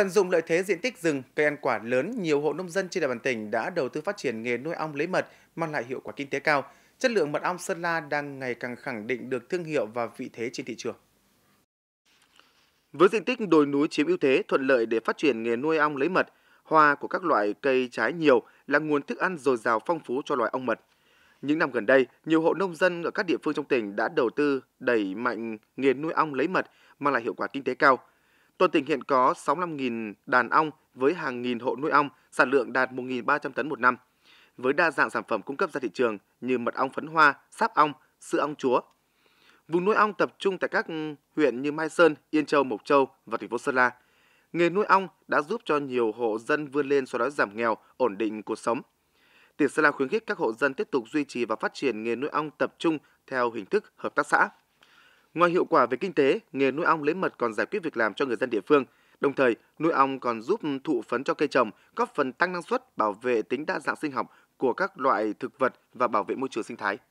Tận dụng lợi thế diện tích rừng, cây ăn quả lớn, nhiều hộ nông dân trên địa bàn tỉnh đã đầu tư phát triển nghề nuôi ong lấy mật, mang lại hiệu quả kinh tế cao. Chất lượng mật ong Sơn La đang ngày càng khẳng định được thương hiệu và vị thế trên thị trường. Với diện tích đồi núi chiếm ưu thế thuận lợi để phát triển nghề nuôi ong lấy mật, hoa của các loại cây trái nhiều là nguồn thức ăn dồi dào phong phú cho loài ong mật. Những năm gần đây, nhiều hộ nông dân ở các địa phương trong tỉnh đã đầu tư đẩy mạnh nghề nuôi ong lấy mật mang lại hiệu quả kinh tế cao – Toàn tỉnh hiện có 65.000 đàn ong với hàng nghìn hộ nuôi ong, sản lượng đạt 1.300 tấn một năm. Với đa dạng sản phẩm cung cấp ra thị trường như mật ong phấn hoa, sáp ong, sữa ong chúa. Vùng nuôi ong tập trung tại các huyện như Mai Sơn, Yên Châu, Mộc Châu và thành phố Sơn La. Nghề nuôi ong đã giúp cho nhiều hộ dân vươn lên xóa đói giảm nghèo, ổn định cuộc sống. Tỉnh Sơn La khuyến khích các hộ dân tiếp tục duy trì và phát triển nghề nuôi ong tập trung theo hình thức hợp tác xã. Ngoài hiệu quả về kinh tế, nghề nuôi ong lấy mật còn giải quyết việc làm cho người dân địa phương. Đồng thời, nuôi ong còn giúp thụ phấn cho cây trồng, góp phần tăng năng suất, bảo vệ tính đa dạng sinh học của các loại thực vật và bảo vệ môi trường sinh thái.